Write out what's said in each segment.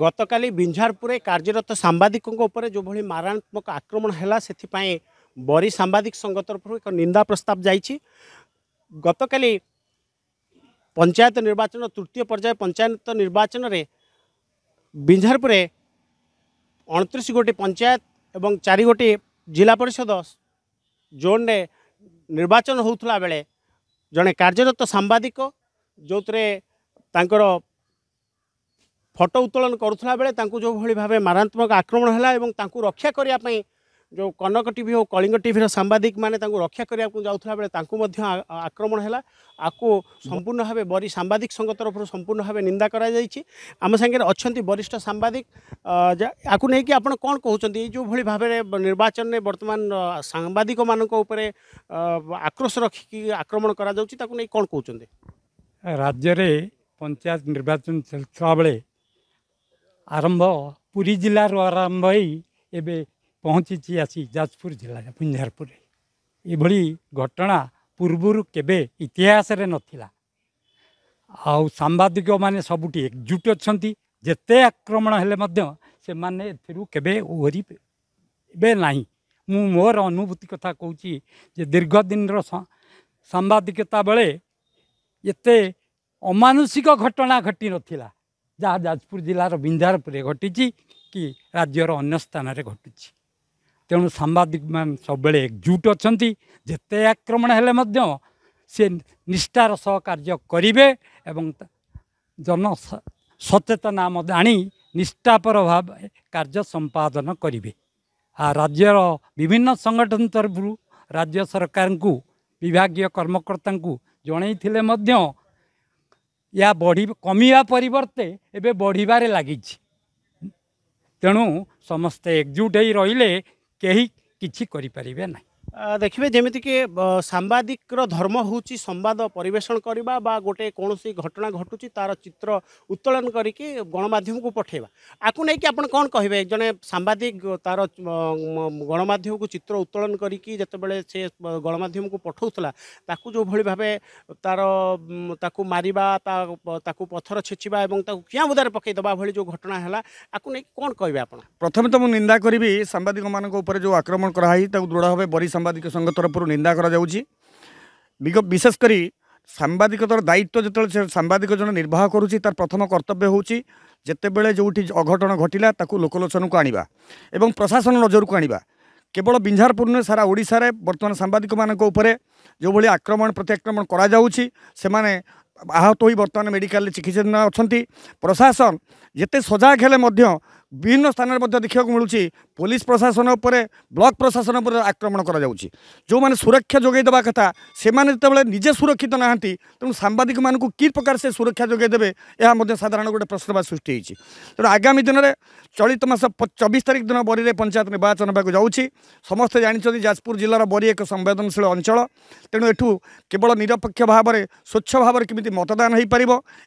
ଗତକାଲି ବିଞ୍ଝାରପୁରରେ କାର୍ଯ୍ୟରତ ସାମ୍ବାଦିକଙ୍କ ଉପରେ ଯେଉଁଭଳି ମାରଣାତ୍ମକ ଆକ୍ରମଣ ହେଲା ସେଥିପାଇଁ ବରି ସାମ୍ବାଦିକ ସଂଘ ତରଫରୁ ଏକ ନିନ୍ଦା ପ୍ରସ୍ତାବ ଯାଇଛି ଗତକାଲି ପଞ୍ଚାୟତ ନିର୍ବାଚନ ତୃତୀୟ ପର୍ଯ୍ୟାୟ ପଞ୍ଚାୟତ ନିର୍ବାଚନରେ ବିଞ୍ଝାରପୁରରେ ଅଣତିରିଶ ଗୋଟି ପଞ୍ଚାୟତ ଏବଂ ଚାରି ଗୋଟି ଜିଲ୍ଲା ପରିଷଦ ଜୋନ୍ରେ ନିର୍ବାଚନ ହେଉଥିଲା ବେଳେ ଜଣେ କାର୍ଯ୍ୟରତ ସାମ୍ବାଦିକ ଯେଉଁଥିରେ ତାଙ୍କର ଫଟୋ ଉତ୍ତୋଳନ କରୁଥିଲା ବେଳେ ତାଙ୍କୁ ଯେଉଁଭଳି ଭାବେ ମାରାତ୍ମକ ଆକ୍ରମଣ ହେଲା ଏବଂ ତାଙ୍କୁ ରକ୍ଷା କରିବା ପାଇଁ ଯେଉଁ କନକ ଟିଭି ଓ କଳିଙ୍ଗ ଟିଭିର ସାମ୍ବାଦିକମାନେ ତାଙ୍କୁ ରକ୍ଷା କରିବାକୁ ଯାଉଥିଲା ବେଳେ ତାଙ୍କୁ ମଧ୍ୟ ଆକ୍ରମଣ ହେଲା ଆକୁ ସମ୍ପୂର୍ଣ୍ଣ ଭାବେ ବରି ସାମ୍ବାଦିକ ସଂଘ ତରଫରୁ ସମ୍ପୂର୍ଣ୍ଣ ଭାବେ ନିନ୍ଦା କରାଯାଇଛି ଆମ ସାଙ୍ଗରେ ଅଛନ୍ତି ବରିଷ୍ଠ ସାମ୍ବାଦିକ ଆକୁ ନେଇକି ଆପଣ କ'ଣ କହୁଛନ୍ତି ଏଇ ଯେଉଁଭଳି ଭାବରେ ନିର୍ବାଚନରେ ବର୍ତ୍ତମାନ ସାମ୍ବାଦିକମାନଙ୍କ ଉପରେ ଆକ୍ରୋଶ ରଖିକି ଆକ୍ରମଣ କରାଯାଉଛି ତାକୁ ନେଇ କ'ଣ କହୁଛନ୍ତି ରାଜ୍ୟରେ ପଞ୍ଚାୟତ ନିର୍ବାଚନ ଚାଲିଥିଲାବେଳେ आरम्भ पुलर आरम्भ ए पहुँचि आसपपुर जा पुन्जारपुर घटना पूर्वहरू केबे इतिहास नौ साम्बादिक सबुठी एकजुट अहिले जे आक्रमण मु मोर अनुभूति कथा कि दीर्घदिन र साम्बादिकता बळे यते अमाषिक घटना घटी नथिला ଯାହା ଯାଜପୁର ଜିଲ୍ଲାର ବିନ୍ଧାରପୁରରେ ଘଟିଛି କି ରାଜ୍ୟର ଅନ୍ୟ ସ୍ଥାନରେ ଘଟୁଛି ତେଣୁ ସାମ୍ବାଦିକମାନେ ସବୁବେଳେ ଏକଜୁଟ୍ ଅଛନ୍ତି ଯେତେ ଆକ୍ରମଣ ହେଲେ ମଧ୍ୟ ସେ ନିଷ୍ଠାର ସହ କାର୍ଯ୍ୟ କରିବେ ଏବଂ ଜନ ସଚେତନା ମଧ୍ୟ ଆଣି ନିଷ୍ଠାପର ଭାବେ କାର୍ଯ୍ୟ ସମ୍ପାଦନ କରିବେ ଆ ରାଜ୍ୟର ବିଭିନ୍ନ ସଂଗଠନ ତରଫରୁ ରାଜ୍ୟ ସରକାରଙ୍କୁ ବିଭାଗୀୟ କର୍ମକର୍ତ୍ତାଙ୍କୁ ଜଣାଇଥିଲେ ମଧ୍ୟ ଏହା ବଢ଼ି କମିବା ପରିବର୍ତ୍ତେ ଏବେ ବଢ଼ିବାରେ ଲାଗିଛି ତେଣୁ ସମସ୍ତେ ଏକଜୁଟ ହୋଇ ରହିଲେ କେହି କିଛି କରିପାରିବେ ନାହିଁ ଦେଖିବେ ଯେମିତିକି ସାମ୍ବାଦିକର ଧର୍ମ ହେଉଛି ସମ୍ବାଦ ପରିବେଷଣ କରିବା ବା ଗୋଟେ କୌଣସି ଘଟଣା ଘଟୁଛି ତା'ର ଚିତ୍ର ଉତ୍ତୋଳନ କରିକି ଗଣମାଧ୍ୟମକୁ ପଠାଇବା ଆକୁ ନେଇକି ଆପଣ କ'ଣ କହିବେ ଜଣେ ସାମ୍ବାଦିକ ତା'ର ଗଣମାଧ୍ୟମକୁ ଚିତ୍ର ଉତ୍ତୋଳନ କରିକି ଯେତେବେଳେ ସେ ଗଣମାଧ୍ୟମକୁ ପଠାଉଥିଲା ତାକୁ ଯେଉଁଭଳି ଭାବେ ତା'ର ତାକୁ ମାରିବା ତାକୁ ପଥର ଛେଚିବା ଏବଂ ତାକୁ କିଆଁବୁଦାରେ ପକାଇଦେବା ଭଳି ଯେଉଁ ଘଟଣା ହେଲା ଆକୁ ନେଇକି କ'ଣ କହିବେ ଆପଣ ପ୍ରଥମେ ତ ମୁଁ ନିନ୍ଦା କରିବି ସାମ୍ବାଦିକମାନଙ୍କ ଉପରେ ଯେଉଁ ଆକ୍ରମଣ କରାହେଇ ତାକୁ ଦୃଢ଼ ଭାବେ ବରି ସାମ୍ବାଦିକ ସଂଘ ତରଫରୁ ନିନ୍ଦା କରାଯାଉଛି ବିଶେଷ କରି ସାମ୍ବାଦିକତାର ଦାୟିତ୍ୱ ଯେତେବେଳେ ସାମ୍ବାଦିକ ଜଣେ ନିର୍ବାହ କରୁଛି ତାର ପ୍ରଥମ କର୍ତ୍ତବ୍ୟ ହେଉଛି ଯେତେବେଳେ ଯେଉଁଠି ଅଘଟଣ ଘଟିଲା ତାକୁ ଲୋକଲୋଚନକୁ ଆଣିବା ଏବଂ ପ୍ରଶାସନ ନଜରକୁ ଆଣିବା କେବଳ ବିଞ୍ଝାରପୁର ନୁହେଁ ସାରା ଓଡ଼ିଶାରେ ବର୍ତ୍ତମାନ ସାମ୍ବାଦିକମାନଙ୍କ ଉପରେ ଯେଉଁଭଳି ଆକ୍ରମଣ ପ୍ରତ୍ୟାକ୍ରମଣ କରାଯାଉଛି ସେମାନେ ଆହତ ହୋଇ ବର୍ତ୍ତମାନ ମେଡ଼ିକାଲରେ ଚିକିତ୍ସାଧୀନ ଅଛନ୍ତି ପ୍ରଶାସନ ଯେତେ ସଜାଗ ହେଲେ ମଧ୍ୟ বিভিন্ন স্থানের মধ্যে দেখা মিলুছি পুলিশ প্রশাসন উপরে ব্লক প্রশাসন উপরে আক্রমণ করা যাচ্ছে যে সুরক্ষা যোগাই দেওয়া কথা সে যেতবে নিজে সুরক্ষিত না তেমন সাংবাদিক মানুষ কি প্রকার সে সুরক্ষা যোগাই দেবে এ সাধারণ গোটে প্রশ্নবাদ সৃষ্টি হয়েছে তেমন আগামী দিনের চলিত মাস চবিশ তারিখ দিন বরীরে পঞ্চায়েত নির্বাচন হওয়া যাচ্ছি সমস্তে জাঁচান যাজপুর জেলার বরী এক সংবেদনশীল অঞ্চল তেমন এঠু কেবল নিরপেক্ষ ভাবে স্বচ্ছ ভাবে কমিটি মতদান হয়ে পার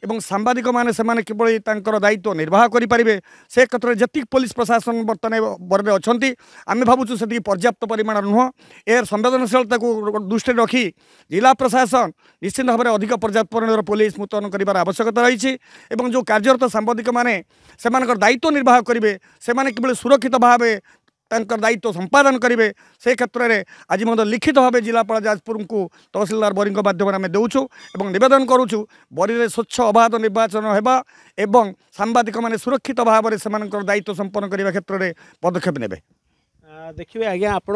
এবং সাংবাদিক মানে সে কিভাবে তাঁর দায়িত্ব নির্বাহ করে পারে সে ক্ষেত্রে যেত পুলিশ প্রশাসন বর্তমানে বর্ণে অনেক আমি ভাবুছু সেটি পর্যাপ্ত পরিমাণর নুহ এ সংবেদনশীলতা দৃষ্টি রাখি জেলা প্রশাসন নিশ্চিন্ত ভাবে অধিক পর্যাপ্ত পরিমাণের পুলিশ মুতয়ন করার আবশ্যকতা রয়েছে এবং যে কার্যরত সাংবাদিক মানে সে দায়িত্ব নির্বাহ করবে সে কিভাবে সুরক্ষিত ভাবে ତାଙ୍କର ଦାୟିତ୍ୱ ସମ୍ପାଦନ କରିବେ ସେ କ୍ଷେତ୍ରରେ ଆଜି ମଧ୍ୟ ଲିଖିତ ଭାବେ ଜିଲ୍ଲାପାଳ ଯାଜପୁରଙ୍କୁ ତହସିଲଦାର ବରିଙ୍କ ମାଧ୍ୟମରେ ଆମେ ଦେଉଛୁ ଏବଂ ନିବେଦନ କରୁଛୁ ବରିରେ ସ୍ୱଚ୍ଛ ଅବାଧ ନିର୍ବାଚନ ହେବା ଏବଂ ସାମ୍ବାଦିକମାନେ ସୁରକ୍ଷିତ ଭାବରେ ସେମାନଙ୍କର ଦାୟିତ୍ୱ ସମ୍ପନ୍ନ କରିବା କ୍ଷେତ୍ରରେ ପଦକ୍ଷେପ ନେବେ ଦେଖିବେ ଆଜ୍ଞା ଆପଣ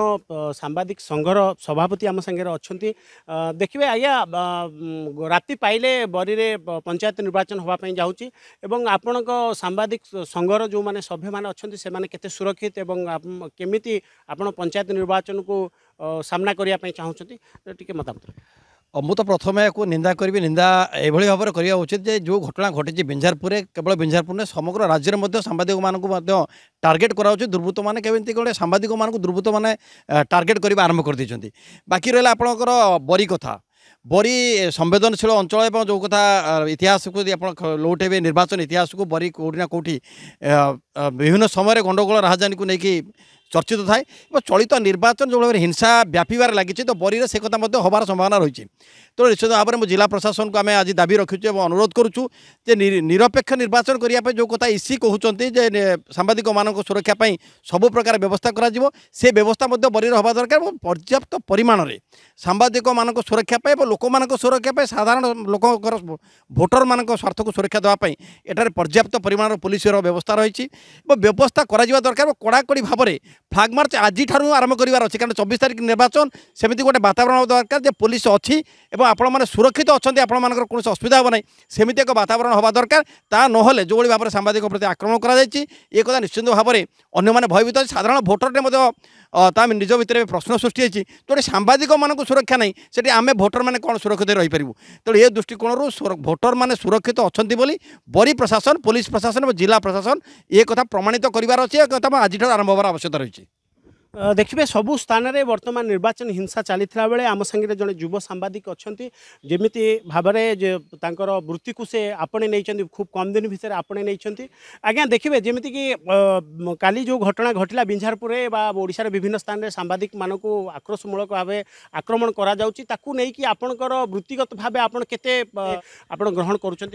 ସାମ୍ବାଦିକ ସଂଘର ସଭାପତି ଆମ ସାଙ୍ଗରେ ଅଛନ୍ତି ଦେଖିବେ ଆଜ୍ଞା ରାତି ପାଇଲେ ବରିରେ ପଞ୍ଚାୟତ ନିର୍ବାଚନ ହେବା ପାଇଁ ଯାଉଛି ଏବଂ ଆପଣଙ୍କ ସାମ୍ବାଦିକ ସଂଘର ଯେଉଁମାନେ ସଭ୍ୟମାନେ ଅଛନ୍ତି ସେମାନେ କେତେ ସୁରକ୍ଷିତ ଏବଂ କେମିତି ଆପଣ ପଞ୍ଚାୟତ ନିର୍ବାଚନକୁ ସାମ୍ନା କରିବା ପାଇଁ ଚାହୁଁଛନ୍ତି ଟିକେ ମତାମତ ମୁଁ ତ ପ୍ରଥମେ ଏହାକୁ ନିନ୍ଦା କରିବି ନିନ୍ଦା ଏଭଳି ଭାବରେ କରିବା ଉଚିତ ଯେ ଯେଉଁ ଘଟଣା ଘଟିଛି ବିଞ୍ଝାରପୁରରେ କେବଳ ବିଞ୍ଝାରପୁର ନୁହେଁ ସମଗ୍ର ରାଜ୍ୟରେ ମଧ୍ୟ ସାମ୍ବାଦିକମାନଙ୍କୁ ମଧ୍ୟ ଟାର୍ଗେଟ୍ କରାଯାଉଛି ଦୁର୍ବୃତ୍ତମାନେ କେମିତି ଗୋଟେ ସାମ୍ବାଦିକମାନଙ୍କୁ ଦୁର୍ବୃତ୍ତମାନେ ଟାର୍ଗେଟ୍ କରିବା ଆରମ୍ଭ କରିଦେଇଛନ୍ତି ବାକି ରହିଲା ଆପଣଙ୍କର ବରି କଥା ବରି ସମ୍ବେଦନଶୀଳ ଅଞ୍ଚଳ ଏବଂ ଯେଉଁ କଥା ଇତିହାସକୁ ଯଦି ଆପଣ ଲଉଟେଇବେ ନିର୍ବାଚନ ଇତିହାସକୁ ବରି କେଉଁଠି ନା କେଉଁଠି ବିଭିନ୍ନ ସମୟରେ ଗଣ୍ଡଗୋଳ ରାଜଧାନୀକୁ ନେଇକି চর্চিত থাকে এবং চলিত নির্বাচন যেভাবে হিংসা ব্যাপিবার লাগিছে তো বরীরে সে কথা হবার সম্ভাবনা রয়েছে তো নিশ্চিত ভাবে মু জেলা প্রশাসনকে আমি আজ দাবি রাখুছু এবং অনুরোধ করুছু যে নিরপেক্ষ নির্বাচন করা যে কথা ইসি কুমার যে সাংবাদিক মানুষ সুরক্ষা পাই সবু প্রকার ব্যবস্থা করা সে ব্যবস্থা বরীরে হওয়া দরকার এবং পর্যাপ্ত পরিমাণের সাংবাদিক মানুষ সুরক্ষা পাই এবং লোক সুরক্ষা পাই সাধারণ লোকর ভোটর মান স্বার্থক সুরক্ষা দেওয়া এটার পর্যাপ্ত পরিমাণর পুলিশের ব্যবস্থা রয়েছে এবং ব্যবস্থা করা দরকার এবং কড়াকড়ি ভাবে ଫ୍ଲାଗ୍ ମାର୍ଚ୍ଚ ଆଜିଠାରୁ ଆରମ୍ଭ କରିବାର ଅଛି କାରଣ ଚବିଶ ତାରିଖ ନିର୍ବାଚନ ସେମିତି ଗୋଟେ ବାତାବରଣ ଦରକାର ଯେ ପୋଲିସ ଅଛି ଏବଂ ଆପଣମାନେ ସୁରକ୍ଷିତ ଅଛନ୍ତି ଆପଣମାନଙ୍କର କୌଣସି ଅସୁବିଧା ହେବ ନାହିଁ ସେମିତି ଏକ ବାତାବରଣ ହେବା ଦରକାର ତାହା ନହେଲେ ଯେଉଁଭଳି ଭାବରେ ସାମ୍ବାଦିକ ପ୍ରତି ଆକ୍ରମଣ କରାଯାଇଛି ଏ କଥା ନିଶ୍ଚିନ୍ତ ଭାବରେ ଅନ୍ୟମାନେ ଭୟଭୀତ ଅଛି ସାଧାରଣ ଭୋଟରଟେ ମଧ୍ୟ ତା ନିଜ ଭିତରେ ପ୍ରଶ୍ନ ସୃଷ୍ଟି ହୋଇଛି ଯେଉଁଠି ସାମ୍ବାଦିକମାନଙ୍କୁ ସୁରକ୍ଷା ନାହିଁ ସେଠି ଆମେ ଭୋଟରମାନେ କ'ଣ ସୁରକ୍ଷିତ ରହିପାରିବୁ ତେଣୁ ଏ ଦୃଷ୍ଟିକୋଣରୁ ଭୋଟରମାନେ ସୁରକ୍ଷିତ ଅଛନ୍ତି ବୋଲି ବରି ପ୍ରଶାସନ ପୋଲିସ ପ୍ରଶାସନ ଏବଂ ଜିଲ୍ଲା ପ୍ରଶାସନ ଏ କଥା ପ୍ରମାଣିତ କରିବାର ଅଛି ଏ କଥା ଆଜିଠାରୁ ଆରମ୍ଭ ହେବାର ଆବଶ୍ୟକତା ରହିଛି দেখবে সবু স্থানে বর্তমান নির্বাচন হিংসা চালিলা বেড়ে আমার সাংরে জন যুব সাংবাদিক অমিতি ভাবে যে তাঁর বৃত্তি সে আপণে নিয়েছেন খুব কম দিন ভিতরে আপণে নিয়েছেন আজ্ঞা দেখবে যেমি কি কালি যে ঘটনা ঘটলা বিঞ্ঝারপুরে বা ওড়শার বিভিন্ন স্থানে সাংবাদিক মানুষ আক্রোশমূলক ভাবে আক্রমণ করা যাচ্ছে তাকে নেই আপনার বৃত্তিগত ভাবে আপনার কেতে আপনার গ্রহণ করছেন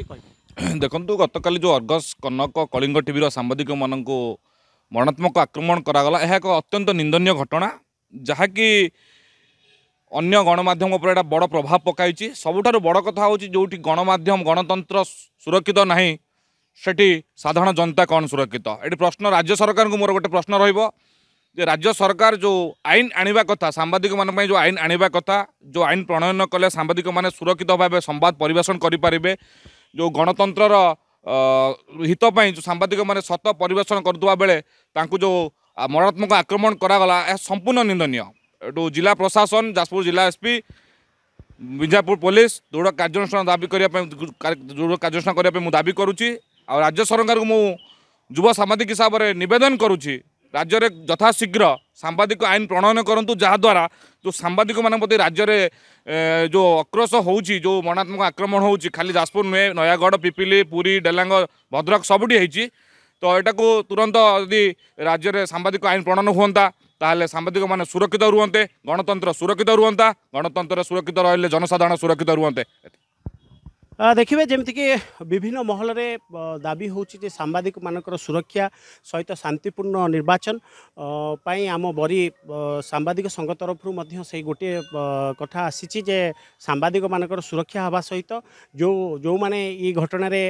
দেখুন গতকাল যে অর্গস কনক কলিঙ্গ টিভি সাংবাদিক মানুষ ମରଣାତ୍ମକ ଆକ୍ରମଣ କରାଗଲା ଏହା ଏକ ଅତ୍ୟନ୍ତ ନିନ୍ଦନୀୟ ଘଟଣା ଯାହାକି ଅନ୍ୟ ଗଣମାଧ୍ୟମ ଉପରେ ଏଇଟା ବଡ଼ ପ୍ରଭାବ ପକାଇଛି ସବୁଠାରୁ ବଡ଼ କଥା ହେଉଛି ଯେଉଁଠି ଗଣମାଧ୍ୟମ ଗଣତନ୍ତ୍ର ସୁରକ୍ଷିତ ନାହିଁ ସେଠି ସାଧାରଣ ଜନତା କ'ଣ ସୁରକ୍ଷିତ ଏଠି ପ୍ରଶ୍ନ ରାଜ୍ୟ ସରକାରଙ୍କୁ ମୋର ଗୋଟେ ପ୍ରଶ୍ନ ରହିବ ଯେ ରାଜ୍ୟ ସରକାର ଯେଉଁ ଆଇନ ଆଣିବା କଥା ସାମ୍ବାଦିକମାନଙ୍କ ପାଇଁ ଯେଉଁ ଆଇନ ଆଣିବା କଥା ଯେଉଁ ଆଇନ ପ୍ରଣୟନ କଲେ ସାମ୍ବାଦିକମାନେ ସୁରକ୍ଷିତ ଭାବେ ସମ୍ବାଦ ପରିବେଷଣ କରିପାରିବେ ଯେଉଁ ଗଣତନ୍ତ୍ରର हित जो सांबादिक मैंने सत परेषण करुवा बेले जो मरणात्मक आक्रमण करागला यह संपूर्ण निंदनीय एटू जिला प्रशासन जाजपुर जिला एसपी ବିଜାପୁର ପୋଲିସ ଦୃଢ଼ କାର୍ଯ୍ୟାନୁଷ୍ଠାନ ଦାବି କରିବା ପାଇଁ ଦୃଢ଼ କାର୍ଯ୍ୟାନୁଷ୍ଠାନ କରିବା ପାଇଁ ମୁଁ ଦାବି କରୁଛି ଆଉ ରାଜ୍ୟ ସରକାରଙ୍କୁ ମୁଁ ଯୁବ ସାମ୍ବାଦିକ ହିସାବରେ ନିବେଦନ କରୁଛି ରାଜ୍ୟରେ ଯଥାଶୀଘ୍ର ସାମ୍ବାଦିକ ଆଇନ ପ୍ରଣୟନ କରନ୍ତୁ ଯାହାଦ୍ୱାରା ଯେଉଁ ସାମ୍ବାଦିକମାନଙ୍କ ପ୍ରତି ରାଜ୍ୟରେ ଯେଉଁ ଅକ୍ରୋଶ ହେଉଛି ଯେଉଁ ମରଣାତ୍ମକ ଆକ୍ରମଣ ହେଉଛି ଖାଲି ଯାଜପୁର ନୁହେଁ ନୟାଗଡ଼ ପିପିଲି ପୁରୀ ଡେଲାଙ୍ଗ ଭଦ୍ରକ ସବୁଠି ହେଇଛି ତ ଏଇଟାକୁ ତୁରନ୍ତ ଯଦି ରାଜ୍ୟରେ ସାମ୍ବାଦିକ ଆଇନ ପ୍ରଣୟନ ହୁଅନ୍ତା ତାହେଲେ ସାମ୍ବାଦିକମାନେ ସୁରକ୍ଷିତ ରୁହନ୍ତେ ଗଣତନ୍ତ୍ର ସୁରକ୍ଷିତ ରୁହନ୍ତା ଗଣତନ୍ତ୍ର ସୁରକ୍ଷିତ ରହିଲେ ଜନସାଧାରଣ ସୁରକ୍ଷିତ ରୁହନ୍ତେ ଦେଖିବେ ଯେମିତିକି ବିଭିନ୍ନ ମହଲରେ ଦାବି ହେଉଛି ଯେ ସାମ୍ବାଦିକମାନଙ୍କର ସୁରକ୍ଷା ସହିତ ଶାନ୍ତିପୂର୍ଣ୍ଣ ନିର୍ବାଚନ ପାଇଁ ଆମ ବରି ସାମ୍ବାଦିକ ସଂଘ ତରଫରୁ ମଧ୍ୟ ସେଇ ଗୋଟିଏ କଥା ଆସିଛି ଯେ ସାମ୍ବାଦିକମାନଙ୍କର ସୁରକ୍ଷା ହେବା ସହିତ ଯେଉଁ ଯେଉଁମାନେ ଏଇ ଘଟଣାରେ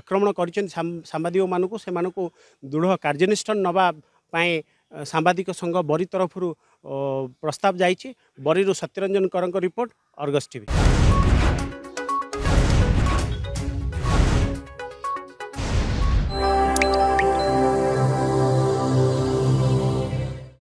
ଆକ୍ରମଣ କରିଛନ୍ତି ସାମ୍ବାଦିକମାନଙ୍କୁ ସେମାନଙ୍କୁ ଦୃଢ଼ କାର୍ଯ୍ୟାନୁଷ୍ଠାନ ନେବା ପାଇଁ ସାମ୍ବାଦିକ ସଂଘ ବରି ତରଫରୁ ପ୍ରସ୍ତାବ ଯାଇଛି ବରିରୁ ସତ୍ୟରଞ୍ଜନ କରଙ୍କ ରିପୋର୍ଟ ଅର୍ଗସ୍ ଟିଭି